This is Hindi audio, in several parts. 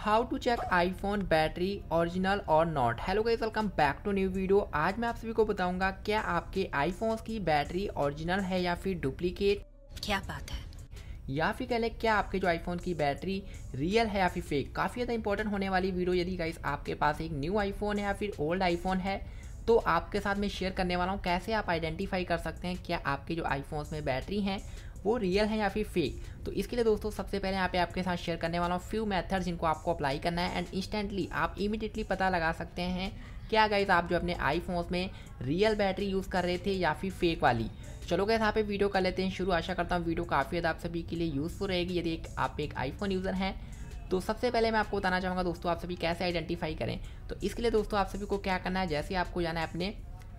how to check iPhone battery original और not hello guys welcome back to new video आज मैं आप सभी को बताऊंगा क्या आपके आईफोन्स की बैटरी ओरिजिनल है या फिर डुप्लीकेट क्या बात है या फिर कह लें क्या आपके जो आईफोन की बैटरी रियल है या फिर फेक काफ़ी ज़्यादा इंपॉर्टेंट होने वाली वीडियो यदि गाइस आपके पास एक न्यू आईफोन है या फिर ओल्ड आईफोन है तो आपके साथ मैं शेयर करने वाला हूँ कैसे आप आइडेंटिफाई कर सकते हैं क्या आपके जो आईफोन्स में बैटरी हैं वो रियल है या फिर फेक तो इसके लिए दोस्तों सबसे पहले यहाँ पे आपके साथ शेयर करने वाला हूँ फ्यू मेथड जिनको आपको अप्लाई करना है एंड इंस्टेंटली आप इमिडिएटली पता लगा सकते हैं क्या गाइज आप जो अपने आईफोन्स में रियल बैटरी यूज़ कर रहे थे या फिर फेक वाली चलो गए यहाँ पे वीडियो कर लेते हैं शुरू आशा करता हूँ वीडियो काफ़ी ज़्यादा आप सभी के लिए यूज़फुल रहेगी यदि एक आप एक आईफोन यूज़र हैं तो सबसे पहले मैं आपको बताना चाहूँगा दोस्तों आप सभी कैसे आइडेंटिफाई करें तो इसके लिए दोस्तों आप सभी को क्या करना है जैसे आपको जाना है अपने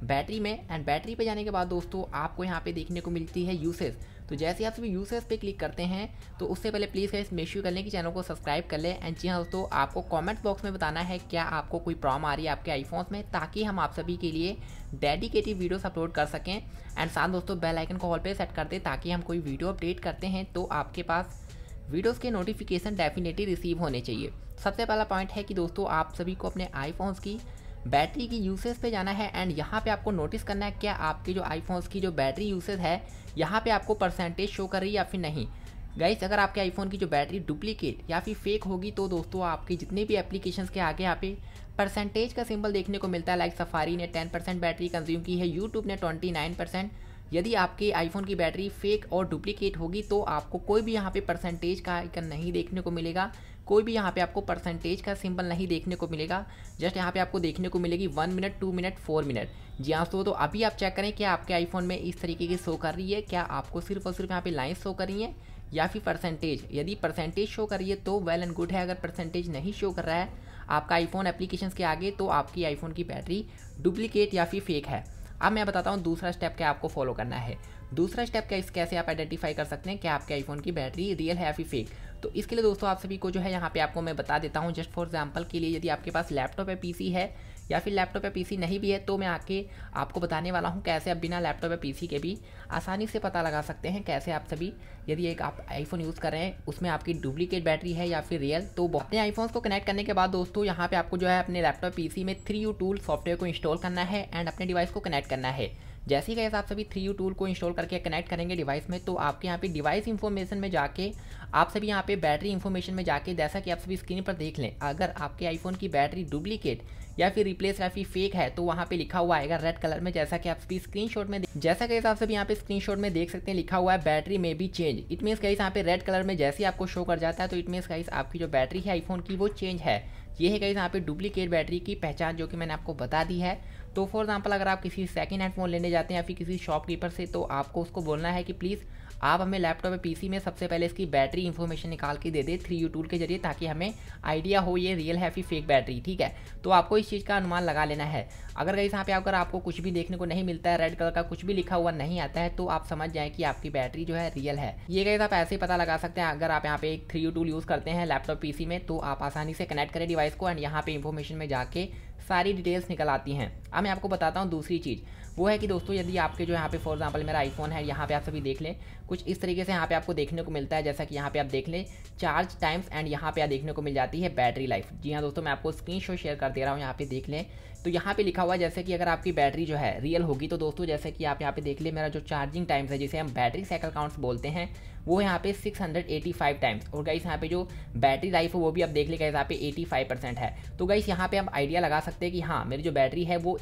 बैटरी में एंड बैटरी पे जाने के बाद दोस्तों आपको यहाँ पे देखने को मिलती है यूसेज तो जैसे आप सभी यूसेज पे क्लिक करते हैं तो उससे पहले प्लीज़ गाइस इस मेश्यू कर लें कि चैनल को सब्सक्राइब कर लें एंड जी हाँ दोस्तों आपको कमेंट बॉक्स में बताना है क्या आपको कोई प्रॉब्लम आ रही है आपके आईफोन में ताकि हम आप सभी के लिए डेडिकेटिव वीडियोस अपलोड कर सकें एंड साथ दोस्तों बेल आइकन को हॉल पर सेट कर दें ताकि हम कोई वीडियो अपडेट करते हैं तो आपके पास वीडियोज़ के नोटिफिकेशन डेफिनेटली रिसीव होने चाहिए सबसे पहला पॉइंट है कि दोस्तों आप सभी को अपने आईफोन्स की बैटरी की यूसेज पे जाना है एंड यहाँ पे आपको नोटिस करना है क्या आपके जो आईफोन्स की जो बैटरी यूसेज है यहाँ पे आपको परसेंटेज शो कर रही है या फिर नहीं गाइस अगर आपके आईफोन की जो बैटरी डुप्लीकेट या फिर फेक होगी तो दोस्तों आपके जितने भी एप्लीकेशन के आगे यहाँ पे परसेंटेज का सिंबल देखने को मिलता है लाइक सफारी ने टेन बैटरी कंज्यूम की है यूट्यूब ने ट्वेंटी यदि आपके आईफोन की बैटरी फेक और डुप्लीकेट होगी तो आपको कोई भी यहाँ पे परसेंटेज का आइकन नहीं देखने को मिलेगा कोई भी यहाँ पे आपको परसेंटेज का सिंबल नहीं देखने को मिलेगा जस्ट यहाँ पे आपको देखने को मिलेगी one minute two minute four minute जी हाँ तो, तो अभी आप चेक करें कि आपके आईफोन में इस तरीके की शो कर रही है क्या आपको सिर्फ और सिर्फ यहाँ पे लाइन शो कर रही है या फिर परसेंटेज यदि परसेंटेज शो करिए तो वेल एंड गुड है अगर परसेंटेज नहीं शो कर रहा है आपका आईफोन एप्लीकेशन के आगे तो आपकी आईफोन की बैटरी डुप्लीकेट या फिर फेक है अब मैं बताता हूँ दूसरा स्टेप क्या आपको फॉलो करना है दूसरा स्टेप क्या इस कैसे आप आइडेंटिफाई कर सकते हैं कि आपके आईफोन की बैटरी रियल है या फिर फेक तो इसके लिए दोस्तों आप सभी को जो है यहाँ पे आपको मैं बता देता हूँ जस्ट फॉर एग्जाम्पल के लिए यदि आपके पास लैपटॉप या पीसी है या फिर लैपटॉप या पीसी नहीं भी है तो मैं आके आपको बताने वाला हूँ कैसे आप बिना लैपटॉप या पीसी के भी आसानी से पता लगा सकते हैं कैसे आप सभी यदि एक आप आईफोन यूज़ कर रहे हैं उसमें आपकी डुप्लीकेट बैटरी है या फिर रियल तो अपने आईफोन्स को कनेक्ट करने के बाद दोस्तों यहाँ पर आपको जो है अपने लैपटॉप पी में थ्री यू टूल सॉफ्टवेयर को इंस्टॉल करना है एंड अपने डिवाइस को कनेक्ट करना है जैसे ही गैस आप सभी थ्री यू टूल को इंस्टॉल करके कनेक्ट करेंगे डिवाइस में तो आपके यहाँ पे डिवाइस इन्फॉर्मेशन में जाके आप सभी यहाँ पे बैटरी इन्फॉर्मेशन में जाके जैसा कि आप सभी स्क्रीन पर देख लें अगर आपके आईफोन की बैटरी डुप्लीकेट या फिर रिप्लेस या फिर फेक है तो वहाँ पे लिखा हुआ आएगा रेड कलर में जैसा कि आप सभी स्क्रीन में जैसा कि आप सभी यहाँ पे स्क्रीन में देख सकते हैं लिखा हुआ है बैटरी में भी चेंज इट मीन्स गाइस यहाँ पे रेड कलर में जैसे ही आपको शो कर जाता है तो इट मीन्स गाइस आपकी जो बैटरी है आईफोन की वो चेंज है ये है गाइस यहाँ पे डुप्लीकेट बैटरी की पहचान जो कि मैंने आपको बता दी है तो फॉर एग्जाम्पल अगर आप किसी सेकेंड हैंड फ़ोन लेने जाते हैं या फिर किसी शॉपकीपर से तो आपको उसको बोलना है कि प्लीज़ आप हमें लैपटॉप या पीसी में सबसे पहले इसकी बैटरी इन्फॉर्मेशन निकाल के दे दे थ्री यू टूल के जरिए ताकि हमें आइडिया हो ये रियल है फिर फेक बैटरी ठीक है तो आपको इस चीज़ का अनुमान लगा लेना है अगर कहीं यहाँ पे अगर आपको कुछ भी देखने को नहीं मिलता है रेड कलर का कुछ भी लिखा हुआ नहीं आता है तो आप समझ जाएँ कि आपकी बैटरी जो है रियल है ये कहीं आप ऐसे ही पता लगा सकते हैं अगर आप यहाँ पे एक थ्री यू टूल यूज़ करते हैं लैपटॉप पी में तो आप आसानी से कनेक्ट करें डिवाइस को एंड यहाँ पर इन्फॉर्मेशन में जाके सारी डिटेल्स निकल आती हैं अब मैं आपको बताता हूँ दूसरी चीज़ वो है कि दोस्तों यदि आपके जो यहाँ पे फॉर एग्जाम्पल मेरा आईफोन है यहाँ पे आप सभी देख लें कुछ इस तरीके से यहाँ पे आपको देखने को मिलता है जैसा कि यहाँ पे आप देख लें चार्ज टाइम्स एंड यहाँ पे आप देखने को मिल जाती है बैटरी लाइफ जी हाँ दोस्तों मैं आपको स्क्रीन शेयर कर दे रहा हूँ यहाँ पे देख लें तो यहाँ पे लिखा हुआ है जैसे कि अगर आपकी बैटरी जो है रियल होगी तो दोस्तों जैसे कि आप यहाँ पे देख लें मेरा जो चार्जिंग टाइम्स है जिसे हम बैटरी साइकिल काउंट्स बोलते हैं वो यहाँ पे 685 टाइम्स और गाइस यहाँ पे जो बैटरी लाइफ है वो भी आप देख लें गए यहाँ पे 85 परसेंट है तो गाइस यहाँ पे आप आइडिया लगा सकते हैं कि हाँ मेरी जो बैटरी है वो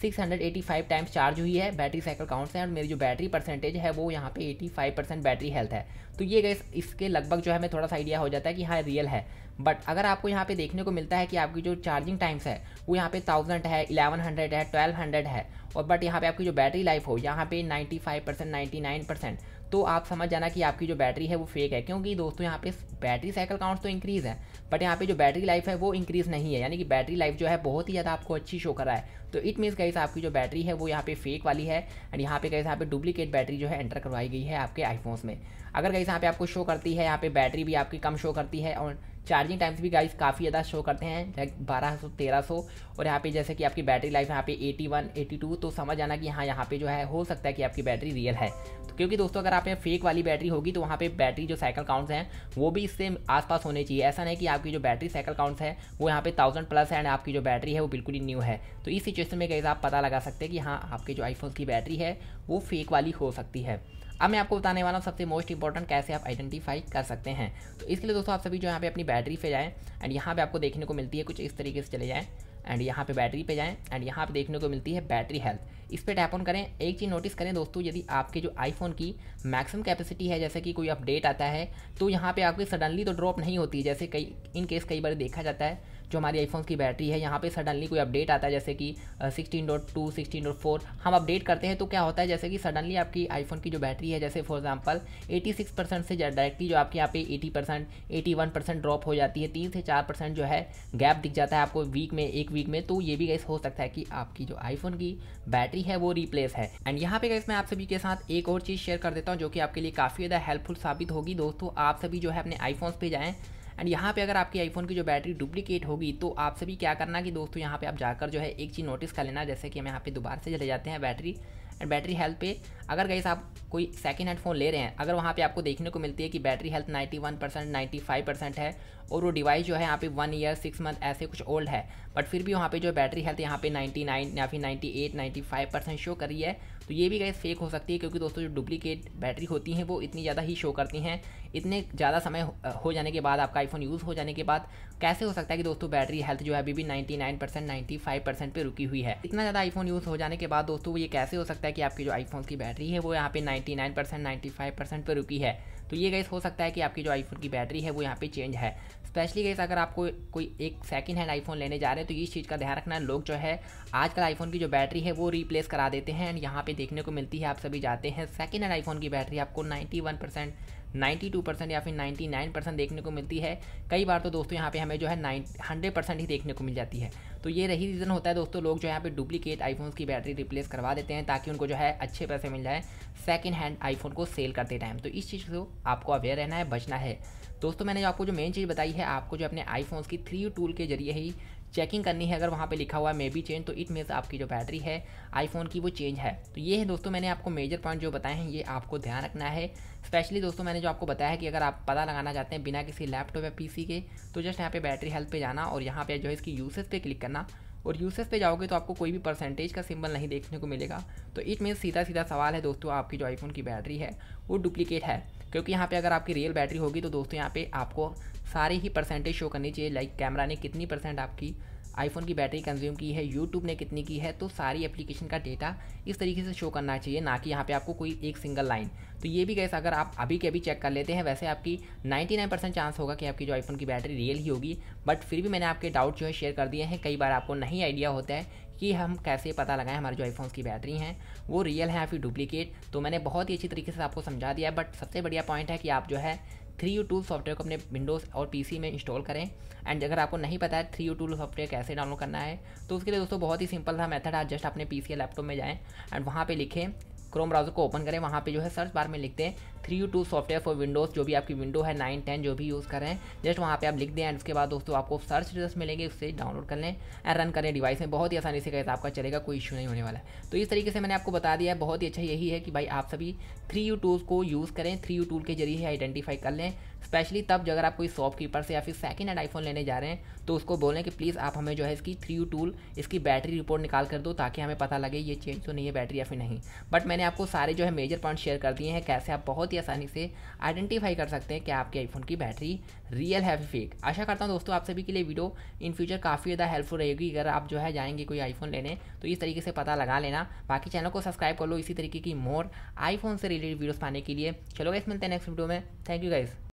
685 टाइम्स चार्ज हुई है बैटरी साइकिल काउंट्स हैं और मेरी जो बैटरी परसेंटेज है वो यहाँ पे 85 परसेंट बैटरी हेल्थ है तो ये गैस इसके लगभग जो है हमें थोड़ा सा आइडिया हो जाता है कि हाँ रियल है बट अगर आपको यहाँ पे देखने को मिलता है कि आपकी जो चार्जिंग टाइम्स है वो यहाँ पे थाउजेंड है इलेवन हंड्रेड है ट्वेल्व हंड्रेड है और बट यहाँ पे आपकी जो बैटरी लाइफ हो यहाँ पे ninety five percent ninety nine percent तो आप समझ जाना कि आपकी जो बैटरी है वो फेक है क्योंकि दोस्तों यहाँ पे बैटरी साइकिल काउंट तो इंक्रीज़ है बट यहाँ पे जो बैटरी लाइफ है वो इंक्रीज़ नहीं है यानी कि बैटरी लाइफ जो है बहुत ही ज़्यादा आपको अच्छी शो कर रहा है तो इट मीन्स कैसे आपकी जो बैटरी है वो यहाँ पे फेक वाली है एंड यहाँ पे कैसे यहाँ पे डुप्लीकेट बैटरी जो है एंटर करवाई गई है आपके आईफोन्स में अगर कैसे यहाँ पे आपको शो करती है यहाँ पे बैटरी भी आपकी कम शो करती है और चार्जिंग टाइम्स भी गाइस काफ़ी ज़्यादा शो करते हैं लाइक बारह सौ तेरह सौ और यहाँ पे जैसे कि आपकी बैटरी लाइफ यहाँ पे एटी वन एटी टू तो समझ आना कि हाँ यहाँ पे जो है हो सकता है कि आपकी बैटरी रियल है तो क्योंकि दोस्तों अगर आप पे फेक वाली बैटरी होगी तो वहाँ पे बैटरी जो साइकिल काउंट्स हैं वो भी इससे आसपास होने चाहिए ऐसा नहीं कि आपकी जो बैटरी साइकिल काउंट्स है वो यहाँ पे थाउजेंड प्लस है एंड आपकी जो बैटरी है वो बिल्कुल ही न्यू है तो इस सिचुएशन में कैसे आप पता लगा सकते हैं कि हाँ आपके जो आईफोन की बैटरी है वो फेक वाली हो सकती है अब मैं आपको बताने वाला हूँ सबसे मोस्ट इंपॉर्टेंट कैसे आप आइडेंटिफाई कर सकते हैं तो इसके लिए दोस्तों आप सभी जो यहाँ पे अपनी बैटरी पे जाएँ एंड यहाँ पे आपको देखने को मिलती है कुछ इस तरीके से चले जाएँ एंड यहाँ पे बैटरी पे जाएं एंड यहाँ पे देखने को मिलती है बैटरी हेल्थ इस पर टैप ऑन करें एक चीज़ नोटिस करें दोस्तों यदि आपके जो आईफोन की मैक्सिमम कैपेसिटी है जैसे कि कोई अपडेट आता है तो यहाँ पे आपकी सडनली तो ड्रॉप नहीं होती जैसे कई इन केस कई बार देखा जाता है जो हमारी आईफोन की बैटरी है यहाँ पे सडनली कोई अपडेट आता है जैसे कि sixteen dot two sixteen dot four हम अपडेट करते हैं तो क्या होता है जैसे कि सडनली आपकी आईफोन की जो बैटरी है जैसे for example eighty six percent से डायरेक्टली जो आपके यहाँ पे eighty percent eighty one percent drop हो जाती है तीन से चार परसेंट जो है गैप दिख जाता है आपको वीक में एक वीक में तो ये भी गैस हो सकता है कि आपकी जो आईफोन की बैटरी है वो रिप्लेस है एंड यहाँ पे गैस मैं आप सभी के साथ एक और चीज़ शेयर कर देता हूँ जो कि आपके लिए काफ़ी ज़्यादा हेल्पफुल साबित होगी दोस्तों आप सभी जो है अपने आईफोन्स पे जाएँ एंड यहाँ पे अगर आपकी आईफोन की जो बैटरी डुप्लीकेट होगी तो आप सभी क्या करना कि दोस्तों यहाँ पे आप जाकर जो है एक चीज़ नोटिस कर लेना जैसे कि हम यहाँ पे दोबारा से चले जाते हैं बैटरी एंड बैटरी हेल्थ पे अगर गई आप कोई सेकेंड हैंड फ़ोन ले रहे हैं अगर वहाँ पे आपको देखने को मिलती है कि battery health 91 percent ninety percent है और वो डिवाइस जो है यहाँ पे वन ईयर सिक्स मंथ ऐसे कुछ ओल्ड है बट फिर भी वहाँ पे जो बैटरी हेल्थ यहाँ पे 99 या फिर 98 95 परसेंट शो रही है तो ये भी गैस फेक हो सकती है क्योंकि दोस्तों जो डुप्लीकेट बैटरी होती हैं वो इतनी ज़्यादा ही शो करती हैं इतने ज़्यादा समय हो जाने के बाद आपका आईफोन यूज़ हो जाने के बाद कैसे हो सकता है कि दोस्तों बैटरी हेल्थ जो है अभी भी ninety nine percent five percent पर रुकी हुई है इतना ज़्यादा आईफोन यूज़ हो जाने के बाद दोस्तों ये कैसे हो सकता है कि आपकी जो आईफोन की बैटरी है वो यहाँ पे 99 परसेंट पे फाइव परसेंट पर रुकी है तो ये गैस हो सकता है कि आपकी जो आईफोन की बैटरी है वो यहाँ पे चेंज है स्पेशली गैस अगर आपको कोई एक सेकेंड हैंड आईफोन लेने जा रहे हैं तो इस चीज़ का ध्यान रखना लोग जो है आजकल आईफोन की जो बैटरी है वो रिप्लेस करा देते हैं एंड यहाँ पे देखने को मिलती है आप सभी जाते हैं सेकेंड हैंड आईफोन की बैटरी आपको नाइन्टी वन परसेंट 92 परसेंट या फिर 99 परसेंट देखने को मिलती है कई बार तो दोस्तों यहाँ पे हमें जो है नाइन हंड्रेड परसेंट ही देखने को मिल जाती है तो ये रही रीज़न होता है दोस्तों लोग जो यहाँ पे डुप्लीकेट आईफोन्स की बैटरी रिप्लेस करवा देते हैं ताकि उनको जो है अच्छे पैसे मिल जाए सेकेंड हैंड आईफोन को सेल करते टाइम तो इस चीज़ को आपको अवेयर रहना है बचना है दोस्तों मैंने जो आपको जो मेन चीज़ बताई है आपको जो अपने आईफोन्स की थ्री टूल के जरिए ही चेकिंग करनी है अगर वहाँ पे लिखा हुआ है मे बी चेंज तो इट मीन्स आपकी जो बैटरी है आईफोन की वो चेंज है तो ये है दोस्तों मैंने आपको मेजर पॉइंट जो बताए हैं ये आपको ध्यान रखना है स्पेशली दोस्तों मैंने जो आपको बताया है कि अगर आप पता लगाना चाहते हैं बिना किसी लैपटॉप या पीसी के तो जस्ट यहाँ पे बैटरी हेल्थ पे जाना और यहाँ पे जो है इसकी यूसेज पे क्लिक करना और यूसेज पे जाओगे तो आपको कोई भी परसेंटेज का सिंबल नहीं देखने को मिलेगा तो इट मीन्स सीधा सीधा सवाल है दोस्तों आपकी जो आईफोन की बैटरी है वो डुप्लीकेट है क्योंकि यहाँ पे अगर आपकी रियल बैटरी होगी तो दोस्तों यहाँ पे आपको सारी ही परसेंटेज शो करनी चाहिए लाइक कैमरा ने कितनी परसेंट आपकी आईफोन की बैटरी कंज्यूम की है यूट्यूब ने कितनी की है तो सारी एप्लीकेशन का डेटा इस तरीके से शो करना चाहिए ना कि यहाँ पे आपको कोई एक सिंगल लाइन तो ये भी कैसे अगर आप अभी के अभी चेक कर लेते हैं वैसे आपकी 99 परसेंट चांस होगा कि आपकी जो आईफोन की बैटरी रियल ही होगी बट फिर भी मैंने आपके डाउट जो है शेयर कर दिए हैं कई बार आपको नहीं आइडिया होता है कि हम कैसे पता लगाएं हमारे जो आईफोन्स की बैटरी हैं वो रियल है या फिर डुप्लीकेट तो मैंने बहुत ही अच्छी तरीके से आपको समझा दिया बट सबसे बढ़िया पॉइंट है कि आप जो है थ्री यू टूल सॉफ्टवेयर को अपने विंडोज़ और पीसी में इंस्टॉल करें एंड अगर आपको नहीं पता है थ्री यू टूल सॉफ्टवेयर कैसे डाउनलोड करना है तो उसके लिए दोस्तों बहुत ही सिंपल था मेथड आप जस्ट अपने पीसी या लैपटॉप में जाएं एंड वहाँ पे लिखें क्रोम ब्राउजर को ओपन करें वहाँ पे जो है सर्च बार में लिखते हैं three U two software for Windows जो भी आपकी विंडो है नाइन टेन जो भी यूज़ कर रहे हैं जस्ट वहाँ पे आप लिख दें एंड उसके बाद दोस्तों आपको सर्च रिजल्ट मिलेंगे उससे डाउनलोड कर लें एंड रन करें डिवाइस में बहुत ही आसानी से कहता आपका चलेगा कोई इशू नहीं होने वाला है तो इस तरीके से मैंने आपको बता दिया है बहुत ही अच्छा यही है कि भाई आप सभी थ्री यू टूल्स को यूज़ करें थ्री यू टूल के जरिए आइडेंटिफाई कर लें स्पेशली तब अगर आप कोई शॉपकीपर से या फिर सेकेंड हैंड आईफोन लेने जा रहे हैं तो उसको बोलें कि प्लीज़ आप हमें जो है इसकी थ्री यू टूल इसकी बैटरी रिपोर्ट निकाल कर दो ताकि हमें पता लगे ये चेंज तो नहीं है बैटरी या फिर नहीं बट मैंने मैंने आपको सारे जो है मेजर पॉइंट शेयर कर दिए हैं कैसे आप बहुत ही आसानी से आइडेंटिफाई कर सकते हैं कि आपके आईफोन की बैटरी रियल है फेक आशा करता हूँ दोस्तों आप सभी के लिए वीडियो इन फ्यूचर काफ़ी ज़्यादा हेल्पफुल रहेगी अगर आप जो है जाएंगे कोई आईफोन लेने तो इस तरीके से पता लगा लेना बाकी चैनल को सब्सक्राइब कर लो इसी तरीके की मोर आईफोन से रिलेटेड वीडियोस पाने के लिए चलो गाइस मिलते हैं नेक्स्ट वीडियो में थैंक यू गाइस